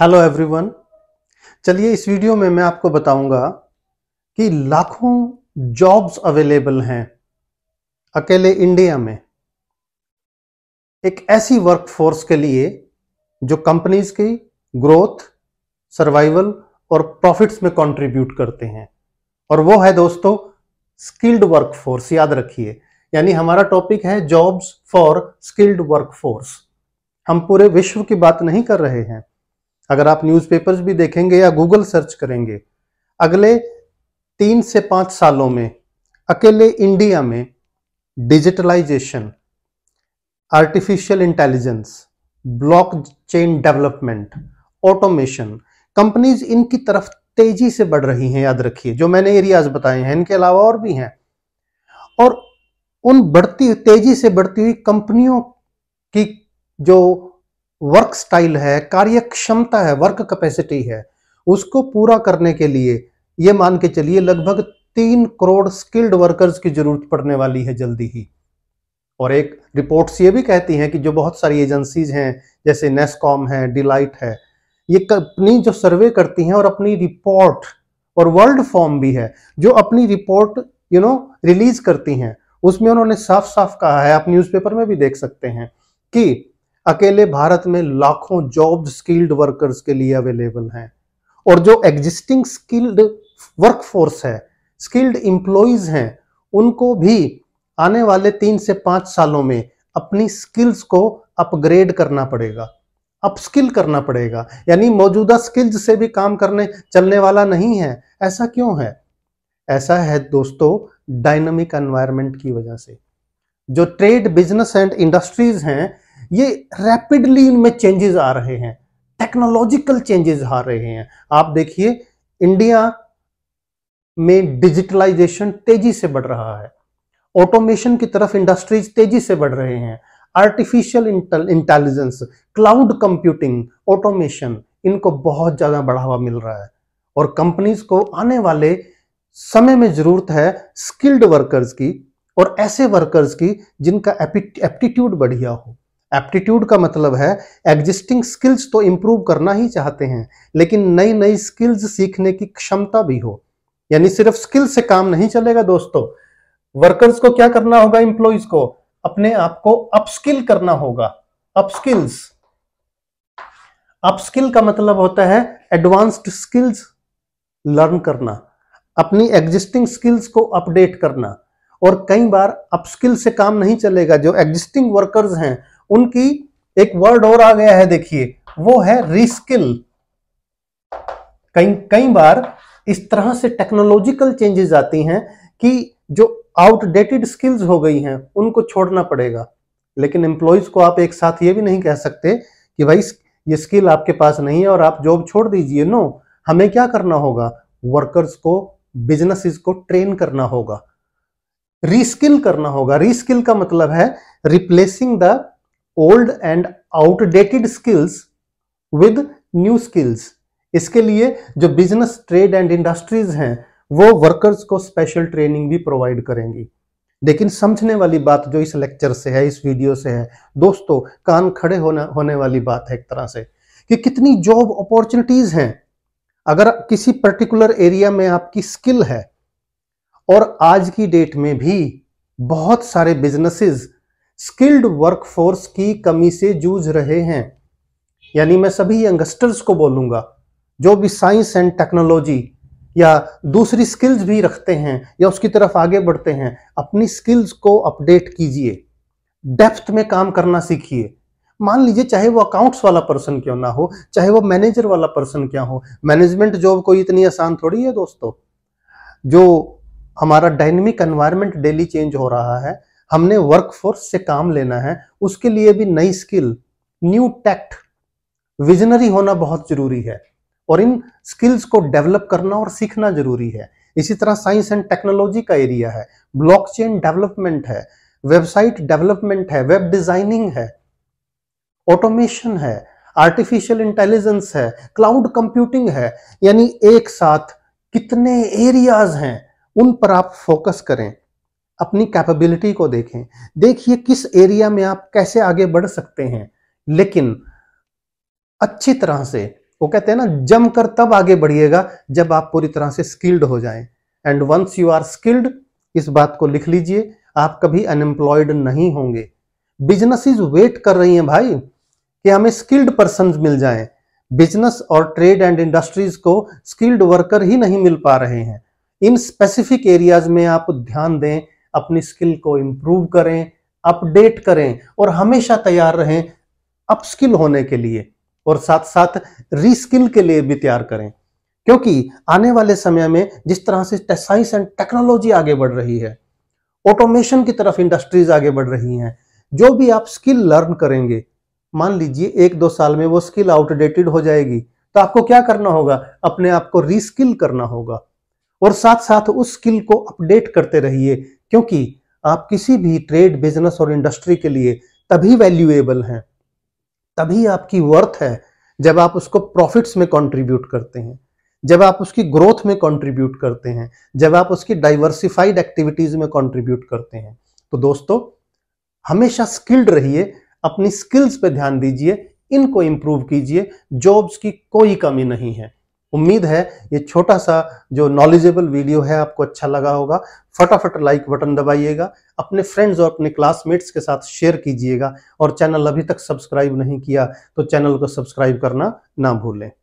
hello everyone चलिए इस video में मैं आपको बताऊंगा कि लाखों जॉब्स अवेलेबल हैं अकेले इंडिया में एक ऐसी वर्कफोर्स के लिए जो कंपनीज की ग्रोथ सर्वाइवल और प्रॉफिट्स में कंट्रीब्यूट करते हैं और वो है दोस्तों स्किल्ड वर्कफोर्स याद रखिए यानी हमारा टॉपिक है जॉब्स फॉर स्किल्ड वर्कफोर्स हम पूरे विश्व की बात नहीं कर रहे हैं अगर आप न्यूज़पेपर्स भी देखेंगे या गूगल सर्च करेंगे अगले तीन से पाँच सालों में अकेले इंडिया में digitalisation artificial intelligence blockchain development automation companies इनकी तरफ तेजी से बढ़ रही हैं याद रखिए जो मैंने एरियाज बताए हैं इनके अलावा और भी हैं और उन बढ़ती तेजी से बढ़ती हुई कंपनियों की जो वर्क स्टाइल है कार्य क्षमता है वर्क कैपेसिटी है उसको पूरा करने के लिए ये मान के चलिए लगभग तीन करोड़ स्किल्ड वर्कर्स की जरूरत पड़ने वाली है जल्दी ही और एक रिपोर्ट्स ये भी कहती हैं कि जो बहुत सारी एजेंसीज हैं जैसे नेस्कॉम है डिलाइट है ये कंपनी जो सर्वे करती हैं और अपनी रिपोर्ट और वर्ल्ड फॉर्म भी है जो अपनी रिपोर्ट यू नो रिलीज करती हैं उसमें उन्होंने साफ साफ कहा है आप न्यूज़पेपर में भी देख सकते हैं कि अकेले भारत में लाखों जॉब स्किल्ड वर्कर्स के लिए अवेलेबल हैं और जो एग्जिस्टिंग स्किल्ड वर्कफोर्स है स्किल्ड एम्प्लॉयज हैं उनको भी आने वाले तीन से पाँच सालों में अपनी स्किल्स को अपग्रेड करना पड़ेगा अपस्किल करना पड़ेगा यानी मौजूदा स्किल्स से भी काम करने चलने वाला नहीं है ऐसा क्यों है ऐसा है दोस्तों डायनमिक एनवायरनमेंट की वजह से जो ट्रेड बिजनेस एंड इंडस्ट्रीज हैं ये रैपिडली इनमें चेंजेस आ रहे हैं टेक्नोलॉजिकल चेंजेस आ रहे हैं आप देखिए इंडिया में डिजिटलाइजेशन तेजी से बढ़ रहा है ऑटोमेशन की तरफ इंडस्ट्रीज तेजी से बढ़ रहे हैं artificial intelligence cloud computing automation इनको बहुत ज़्यादा बढ़ावा मिल रहा है और कंपनीज को आने वाले समय में ज़रूरत है स्किल्ड वर्कर्स की और ऐसे वर्कर्स की जिनका एप्टीट्यूड बढ़िया हो एप्टीट्यूड का मतलब है एग्जिस्टिंग स्किल्स तो इम्प्रूव करना ही चाहते हैं लेकिन नई नई स्किल्स सीखने की क्षमता भी हो यानी सिर्फ स्किल से काम नहीं चलेगा दोस्तों वर्कर्स को क्या करना होगा इंप्लॉइज को अपने आप को अपस्किल करना होगा अपस्किल्स अपस्किल का मतलब होता है एडवांस्ड स्किल्स लर्न करना अपनी एग्जिस्टिंग स्किल्स को अपडेट करना और कई बार अपस्किल से काम नहीं चलेगा जो एग्जिस्टिंग वर्कर्स हैं उनकी एक वर्ड और आ गया है देखिए वो है रिस्किल कई कई बार इस तरह से टेक्नोलॉजिकल चेंजेस आती हैं कि जो आउटडेटेड स्किल्स हो गई हैं उनको छोड़ना पड़ेगा लेकिन एम्प्लॉयज को आप एक साथ ये भी नहीं कह सकते कि भाई ये स्किल आपके पास नहीं है और आप जॉब छोड़ दीजिए नो हमें क्या करना होगा वर्कर्स को बिजनेसेस को ट्रेन करना होगा रीस्किल करना होगा रीस्किल का मतलब है replacing the old and outdated skills with new skills इसके लिए जो बिजनेस ट्रेड एंड इंडस्ट्रीज हैं वो वर्कर्स को स्पेशल ट्रेनिंग भी प्रोवाइड करेंगी लेकिन समझने वाली बात जो इस लेक्चर से है इस वीडियो से है दोस्तों कान खड़े होना होने वाली बात है एक तरह से कि कितनी जॉब अपॉर्चुनिटीज हैं अगर किसी पर्टिकुलर एरिया में आपकी स्किल है और आज की डेट में भी बहुत सारे बिजनेसेस स्किल्ड वर्कफोर्स की कमी से जूझ रहे हैं यानी मैं सभी यंगस्टर्स को बोलूंगा जो भी साइंस एंड टेक्नोलॉजी या दूसरी स्किल्स भी रखते हैं या उसकी तरफ आगे बढ़ते हैं अपनी स्किल्स को अपडेट कीजिए डेप्थ में काम करना सीखिए मान लीजिए चाहे वो अकाउंट्स वाला पर्सन क्यों ना हो चाहे वो मैनेजर वाला पर्सन क्या हो मैनेजमेंट जॉब कोई इतनी आसान थोड़ी है दोस्तों जो हमारा डायनेमिक एनवायरनमेंट डेली चेंज हो रहा है हमने वर्कफोर्स से काम लेना है उसके लिए भी नई स्किल न्यू टैक्ट विजनरी होना बहुत जरूरी है और इन स्किल्स को डेवलप करना और सीखना जरूरी है इसी तरह साइंस एंड टेक्नोलॉजी का एरिया है ब्लॉकचेन डेवलपमेंट है वेबसाइट डेवलपमेंट है वेब डिजाइनिंग है ऑटोमेशन है आर्टिफिशियल इंटेलिजेंस है क्लाउड कंप्यूटिंग है यानी एक साथ कितने एरियाज हैं उन पर आप फोकस करें अपनी कैपेबिलिटी को देखें देखिए किस एरिया में आप कैसे आगे बढ़ सकते हैं लेकिन अच्छी तरह से वो कहते हैं ना जमकर तब आगे बढ़िएगा जब आप पूरी तरह से स्किल्ड हो जाएं and once you are skilled इस बात को लिख लीजिए आप कभी अनएम्प्लॉयड नहीं होंगे बिजनेसेस वेट कर रही हैं भाई कि हमें स्किल्ड पर्सन मिल जाएं बिजनेस और ट्रेड एंड इंडस्ट्रीज को स्किल्ड वर्कर ही नहीं मिल पा रहे हैं इन स्पेसिफिक एरियाज में आप ध्यान दें अपनी स्किल को इम्प्रूव करें अपडेट करें और हमेशा तैयार रहें अपस्किल होने के लिए और साथ साथ रीस्किल के लिए भी तैयार करें क्योंकि आने वाले समय में जिस तरह से साइंस एंड टेक्नोलॉजी आगे बढ़ रही है ऑटोमेशन की तरफ इंडस्ट्रीज आगे बढ़ रही हैं जो भी आप स्किल लर्न करेंगे मान लीजिए एक दो साल में वो स्किल आउटडेटेड हो जाएगी तो आपको क्या करना होगा अपने आप को रीस्किल करना होगा और साथ साथ उस स्किल को अपडेट करते रहिए क्योंकि आप किसी भी ट्रेड बिजनेस और इंडस्ट्री के लिए तभी वैल्यूएबल हैं तभी आपकी वर्थ है जब आप उसको प्रॉफिट्स में कंट्रीब्यूट करते हैं जब आप उसकी ग्रोथ में कंट्रीब्यूट करते हैं जब आप उसकी डाइवर्सिफाइड एक्टिविटीज में कंट्रीब्यूट करते हैं तो दोस्तों हमेशा स्किल्ड रहिए अपनी स्किल्स पे ध्यान दीजिए इनको इंप्रूव कीजिए जॉब्स की कोई कमी नहीं है उम्मीद है ये छोटा सा जो नॉलेजेबल वीडियो है आपको अच्छा लगा होगा फटाफट लाइक बटन दबाइएगा अपने फ्रेंड्स और अपने क्लासमेट्स के साथ शेयर कीजिएगा और चैनल अभी तक सब्सक्राइब नहीं किया तो चैनल को सब्सक्राइब करना ना भूलें